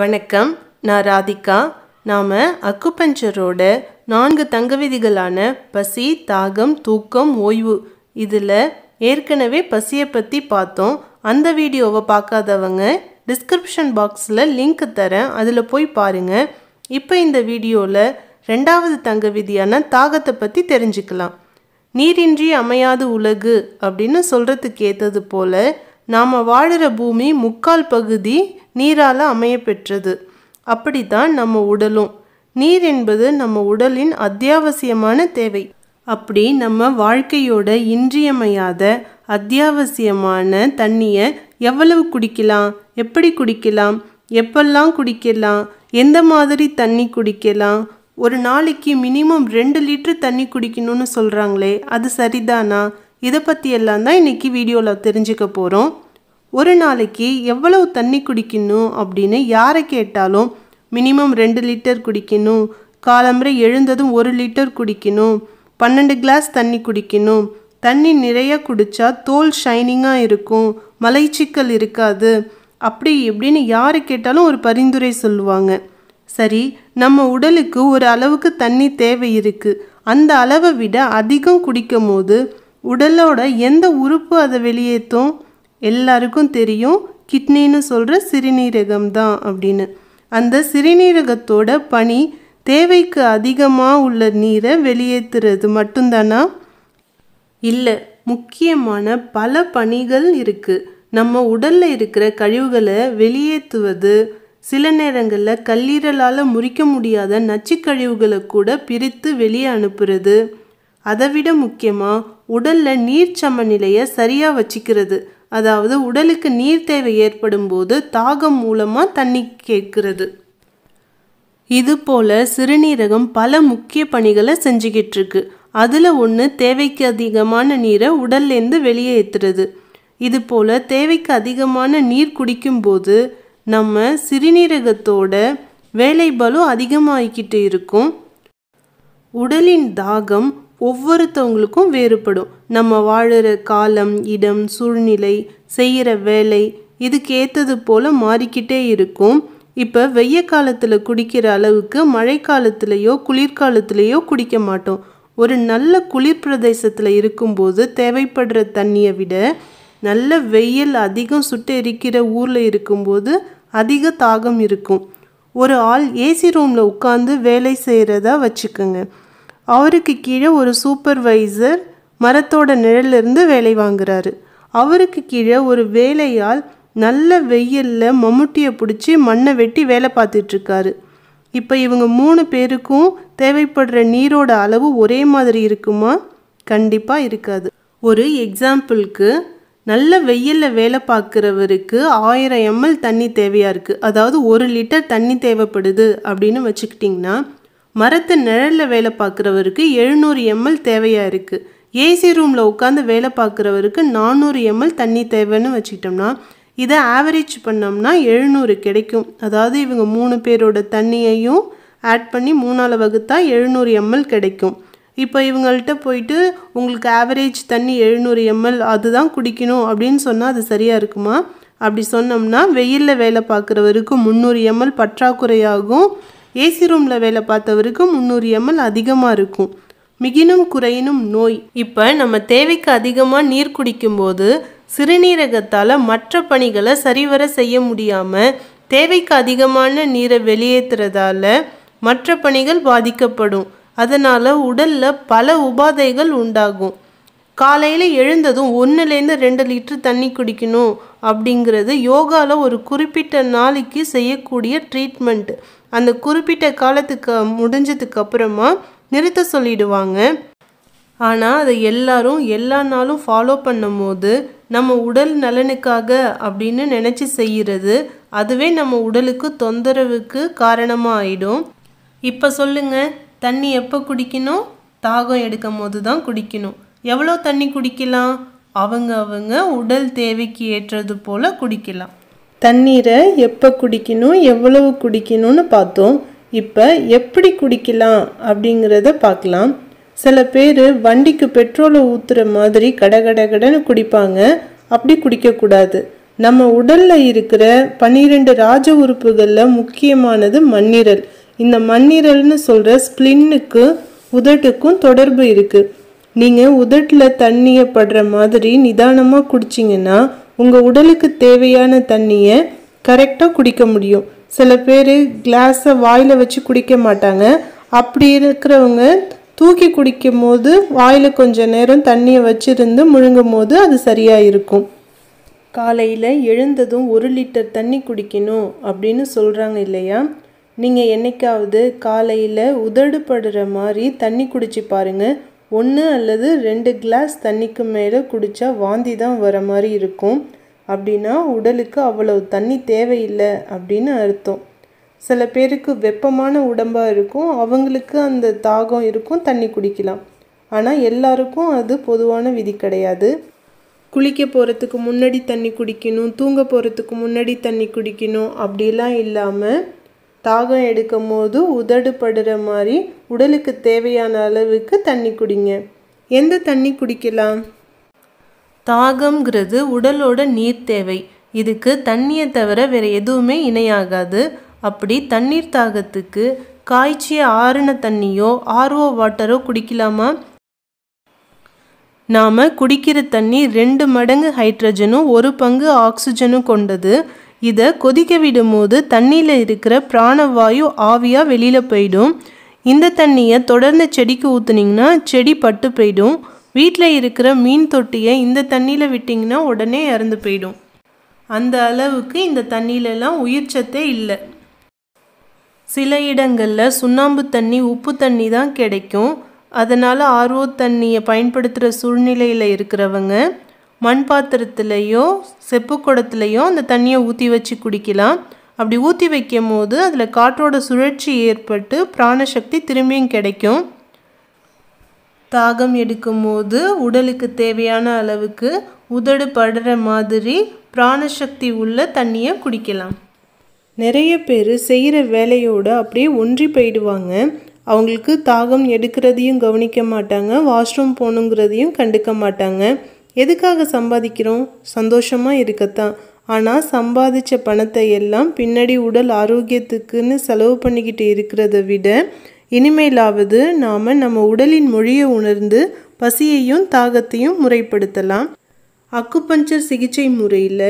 வணக்கம் நான் ராதிகா நாம் அக்குபஞ்சரோட நான்கு தங்க விதிகளான பசி தாகம் தூக்கம் ஓய்வு இதில் ஏற்கனவே பசியை பற்றி பார்த்தோம் அந்த வீடியோவை பார்க்காதவங்க டிஸ்கிரிப்ஷன் பாக்ஸில் லிங்க் தரேன் அதில் போய் பாருங்கள் இப்போ இந்த வீடியோவில் ரெண்டாவது தங்க விதியான தாகத்தை பற்றி தெரிஞ்சுக்கலாம் நீரின்றி அமையாது உலகு அப்படின்னு சொல்கிறதுக்கு ஏற்றது போல் நாம் வாழ்கிற பூமி முக்கால் பகுதி நீரால் அமையப்பெற்றது அப்படித்தான் நம்ம உடலும் நீர் என்பது நம்ம உடலின் அத்தியாவசியமான தேவை அப்படி நம்ம வாழ்க்கையோட இன்றியமையாத அத்தியாவசியமான தண்ணியை எவ்வளவு குடிக்கலாம் எப்படி குடிக்கலாம் எப்பெல்லாம் குடிக்கலாம் எந்த மாதிரி தண்ணி குடிக்கலாம் ஒரு நாளைக்கு மினிமம் ரெண்டு லிட்டர் தண்ணி குடிக்கணும்னு சொல்கிறாங்களே அது சரிதானா இதை பற்றியெல்லாம் தான் இன்றைக்கி வீடியோவில் தெரிஞ்சுக்க போகிறோம் ஒரு நாளைக்கு எவ்வளவு தண்ணி குடிக்கணும் அப்படின்னு யாரை கேட்டாலும் மினிமம் ரெண்டு லிட்டர் குடிக்கணும் காலம்பரை எழுந்ததும் ஒரு லிட்டர் குடிக்கணும் பன்னெண்டு கிளாஸ் தண்ணி குடிக்கணும் தண்ணி நிறைய குடித்தா தோல் ஷைனிங்காக இருக்கும் மலைச்சிக்கல் இருக்காது அப்படி இப்படின்னு யாரை கேட்டாலும் ஒரு பரிந்துரை சொல்லுவாங்க சரி நம்ம உடலுக்கு ஒரு அளவுக்கு தண்ணி தேவை இருக்குது அந்த அளவை விட அதிகம் குடிக்கும் போது உடலோட எந்த உறுப்பு அதை வெளியேற்றும் எல்லாருக்கும் தெரியும் கிட்னின்னு சொல்கிற சிறுநீரகம் தான் அப்படின்னு அந்த சிறுநீரகத்தோட பணி தேவைக்கு அதிகமாக உள்ள நீரை வெளியேற்றுறது மட்டும்தானா இல்லை முக்கியமான பல பணிகள் இருக்குது நம்ம உடலில் இருக்கிற கழிவுகளை வெளியேற்றுவது சில நேரங்களில் கல்லீரலால் முறிக்க முடியாத நச்சுக்கழிவுகளை கூட பிரித்து வெளியே அனுப்புறது அதை விட முக்கியமாக உடலில் நீர் சமநிலையை சரியாக வச்சுக்கிறது அதாவது உடலுக்கு நீர் தேவை ஏற்படும் போது தாகம் மூலமாக தண்ணி கேட்கிறது இதுபோல் சிறுநீரகம் பல முக்கிய பணிகளை செஞ்சுக்கிட்டு இருக்கு அதில் ஒன்று தேவைக்கு அதிகமான நீரை உடல்லேருந்து வெளியே ஏற்றுறது இது போல் தேவைக்கு அதிகமான நீர் குடிக்கும்போது நம்ம சிறுநீரகத்தோட வேலை பலு அதிகமாகிக்கிட்டு இருக்கும் உடலின் தாகம் ஒவ்வொருத்தவங்களுக்கும் வேறுபடும் நம்ம வாழ்கிற காலம் இடம் சூழ்நிலை செய்கிற வேலை இதுக்கு ஏற்றது போல் மாறிக்கிட்டே இருக்கும் இப்போ வெய்ய காலத்தில் குடிக்கிற அளவுக்கு மழைக்காலத்திலேயோ குளிர்காலத்திலேயோ குடிக்க மாட்டோம் ஒரு நல்ல குளிர் பிரதேசத்தில் இருக்கும்போது தேவைப்படுற தண்ணியை விட நல்ல வெயில் அதிகம் சுட்டு எரிக்கிற ஊரில் இருக்கும்போது அதிக தாகம் இருக்கும் ஒரு ஆள் ஏசி ரூமில் உட்காந்து வேலை செய்கிறதா வச்சுக்கோங்க அவருக்கு கீழே ஒரு சூப்பர்வைசர் மரத்தோட நிழலிருந்து வேலை வாங்குறாரு அவருக்கு கீழே ஒரு வேலையால் நல்ல வெயிலில் மம்முட்டியை பிடிச்சி மண்ணை வெட்டி வேலை பார்த்துட்ருக்காரு இப்போ இவங்க மூணு பேருக்கும் தேவைப்படுற நீரோட அளவு ஒரே மாதிரி இருக்குமா கண்டிப்பாக இருக்காது ஒரு எக்ஸாம்பிளுக்கு நல்ல வெயிலில் வேலை பார்க்குறவருக்கு ஆயிரம் எம்எல் தண்ணி தேவையாக இருக்குது அதாவது ஒரு லிட்டர் தண்ணி தேவைப்படுது அப்படின்னு வச்சுக்கிட்டிங்கன்னா மரத்து நிழலில் வேலை பார்க்குறவருக்கு எழுநூறு எம்எல் தேவையாக இருக்குது ஏசி ரூமில் உட்காந்து வேலை பார்க்குறவருக்கு நானூறு எம்எல் தண்ணி தேவைன்னு வச்சுக்கிட்டோம்னா இதை ஆவரேஜ் பண்ணோம்னா எழுநூறு கிடைக்கும் அதாவது இவங்க மூணு பேரோட தண்ணியையும் ஆட் பண்ணி மூணால் வகுத்தா எழுநூறு எம்எல் கிடைக்கும் இப்போ இவங்கள்ட்ட போயிட்டு உங்களுக்கு ஆவரேஜ் தண்ணி எழுநூறு எம்எல் அதுதான் குடிக்கணும் அப்படின்னு சொன்னால் அது சரியாக இருக்குமா அப்படி சொன்னோம்னா வெயிலில் வேலை பார்க்குறவருக்கு முந்நூறு எம்எல் பற்றாக்குறையாகும் ஏசி ரூமில் வேலை பார்த்தவருக்கு முந்நூறு எம்எல் அதிகமாக இருக்கும் மிகினும் குறையினும் நோய் இப்போ நம்ம தேவைக்கு அதிகமாக நீர் குடிக்கும்போது சிறுநீரகத்தால் மற்ற பணிகளை சரிவர செய்ய முடியாமல் தேவைக்கு அதிகமான நீரை வெளியேற்றுறதால மற்ற பணிகள் பாதிக்கப்படும் அதனால் உடலில் பல உபாதைகள் உண்டாகும் காலையில் எழுந்ததும் ஒன்றுலேருந்து ரெண்டு லிட்டர் தண்ணி குடிக்கணும் அப்படிங்கிறது யோகாவில் ஒரு குறிப்பிட்ட நாளைக்கு செய்யக்கூடிய ட்ரீட்மெண்ட்டு அந்த குறிப்பிட்ட காலத்துக்கு முடிஞ்சதுக்கு அப்புறமா நிறுத்த சொல்லிடுவாங்க ஆனால் அதை எல்லாரும் எல்லா நாளும் ஃபாலோ பண்ணும்போது நம்ம உடல் நலனுக்காக அப்படின்னு நினச்சி செய்கிறது அதுவே நம்ம உடலுக்கு தொந்தரவுக்கு காரணமாக ஆகிடும் இப்போ சொல்லுங்கள் தண்ணி எப்போ குடிக்கணும் தாகம் எடுக்கும் போது தான் குடிக்கணும் எவ்வளோ தண்ணி குடிக்கலாம் அவங்க அவங்க உடல் தேவைக்கு ஏற்றது போல் குடிக்கலாம் தண்ணீரை எப்போ குடிக்கணும் எவ்வளவு குடிக்கணும்னு பார்த்தோம் இப்போ எப்படி குடிக்கலாம் அப்படிங்கிறத பார்க்கலாம் சில பேர் வண்டிக்கு பெட்ரோலை ஊற்றுற மாதிரி கடகடகடன்னு குடிப்பாங்க அப்படி குடிக்கக்கூடாது நம்ம உடலில் இருக்கிற பன்னிரெண்டு ராஜ உறுப்புகளில் முக்கியமானது மண்ணீரல் இந்த மண்ணீரல்னு சொல்கிற ஸ்பிளின்னுக்கு உதட்டுக்கும் தொடர்பு இருக்குது நீங்கள் உதட்டில் தண்ணியை படுற மாதிரி நிதானமாக குடிச்சிங்கன்னா உங்கள் உடலுக்கு தேவையான தண்ணியை கரெக்டாக குடிக்க முடியும் சில பேர் கிளாஸை வாயில் வச்சு குடிக்க மாட்டாங்க அப்படி இருக்கிறவங்க தூக்கி குடிக்கும் போது வாயில் கொஞ்சம் நேரம் தண்ணியை வச்சுருந்து முழுங்கும் போது அது சரியாக இருக்கும் காலையில் எழுந்ததும் ஒரு லிட்டர் தண்ணி குடிக்கணும் அப்படின்னு சொல்கிறாங்க இல்லையா நீங்கள் என்றைக்காவது காலையில் உதடுபடுற மாதிரி தண்ணி குடிச்சு பாருங்கள் ஒன்று அல்லது ரெண்டு கிளாஸ் தண்ணிக்கு மேலே குடித்தா வாந்தி தான் வர மாதிரி இருக்கும் அப்படின்னா உடலுக்கு அவ்வளவு தண்ணி தேவையில்லை அப்படின்னு அர்த்தம் சில பேருக்கு வெப்பமான உடம்பாக இருக்கும் அவங்களுக்கு அந்த தாகம் இருக்கும் தண்ணி குடிக்கலாம் ஆனால் எல்லாருக்கும் அது பொதுவான விதி கிடையாது குளிக்க போகிறதுக்கு முன்னாடி தண்ணி குடிக்கணும் தூங்க போகிறதுக்கு முன்னாடி தண்ணி குடிக்கணும் அப்படிலாம் இல்லாமல் தாகம் எடுக்கும் போது உதடு படுற மாதிரி உடலுக்கு தேவையான அளவுக்கு தண்ணி குடிங்க எந்த தண்ணி குடிக்கலாம் தாகம்ங்கிறது உடலோட நீர் தேவை இதுக்கு தண்ணியை தவிர வேறு எதுவுமே இணையாகாது அப்படி தண்ணீர் தாகத்துக்கு காய்ச்சிய ஆறுன தண்ணியோ ஆர்ஓ வாட்டரோ குடிக்கலாமா நாம் குடிக்கிற தண்ணி ரெண்டு மடங்கு ஹைட்ரஜனும் ஒரு பங்கு ஆக்சிஜனும் கொண்டது இதை கொதிக்க விடும்போது தண்ணியில் இருக்கிற பிராணவாயு ஆவியாக வெளியில் போயிடும் இந்த தண்ணியை தொடர்ந்து செடிக்கு ஊற்றுனீங்கன்னா செடி பட்டு போயிடும் வீட்டில் இருக்கிற மீன் தொட்டியை இந்த தண்ணியில் விட்டிங்கன்னா உடனே இறந்து போயிடும் அந்த அளவுக்கு இந்த தண்ணியிலலாம் உயிர் சத்தே இல்லை சில இடங்களில் சுண்ணாம்பு தண்ணி உப்பு தண்ணி தான் கிடைக்கும் அதனால் ஆர்வ தண்ணியை பயன்படுத்துகிற சூழ்நிலையில் இருக்கிறவங்க மண் பாத்திரத்துலேயோ செப்பு குடத்துலேயோ அந்த தண்ணியை ஊற்றி வச்சு குடிக்கலாம் அப்படி ஊற்றி வைக்கும் போது அதில் காற்றோட சுழற்சி ஏற்பட்டு பிராணசக்தி திரும்பியும் கிடைக்கும் தாகம் எடுக்கும் போது உடலுக்கு தேவையான அளவுக்கு உதடு படுற மாதிரி பிராணசக்தி உள்ள தண்ணியை குடிக்கலாம் நிறைய பேர் செய்கிற வேலையோடு அப்படியே ஒன்றி போயிடுவாங்க அவங்களுக்கு தாகம் எடுக்கிறதையும் கவனிக்க மாட்டாங்க வாஷ்ரூம் போகணுங்கிறதையும் கண்டுக்க மாட்டாங்க எதுக்காக சம்பாதிக்கிறோம் சந்தோஷமாக இருக்கத்தான் ஆனால் சம்பாதிச்ச பணத்தை எல்லாம் பின்னாடி உடல் ஆரோக்கியத்துக்குன்னு செலவு பண்ணிக்கிட்டு இருக்கிறத விட இனிமேலாவது நாம் நம்ம உடலின் மொழியை உணர்ந்து பசியையும் தாகத்தையும் முறைப்படுத்தலாம் அக்குபஞ்சர் சிகிச்சை முறையில்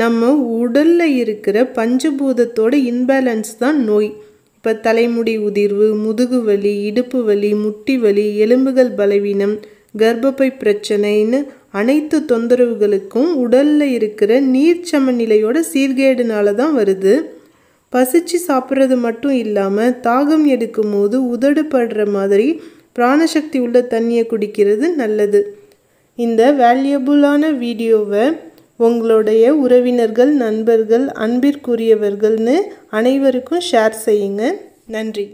நம்ம உடலில் இருக்கிற பஞ்சபூதத்தோட இன்பேலன்ஸ் தான் நோய் இப்போ தலைமுடி உதிர்வு முதுகு வலி இடுப்பு வலி முட்டி வலி எலும்புகள் பலவீனம் கர்ப்பப்பை பிரச்சனைன்னு அனைத்து தொந்தரவுகளுக்கும் உடலில் இருக்கிற நீர் சமநிலையோட சீர்கேடுனால தான் வருது பசிச்சு சாப்பிட்றது மட்டும் இல்லாமல் தாகம் எடுக்கும் போது உதடுபடுற மாதிரி பிராணசக்தி உள்ள தண்ணியை குடிக்கிறது நல்லது இந்த வேல்யூபுளான வீடியோவை உங்களுடைய உறவினர்கள் நண்பர்கள் அன்பிற்குரியவர்கள்னு அனைவருக்கும் ஷேர் செய்யுங்க நன்றி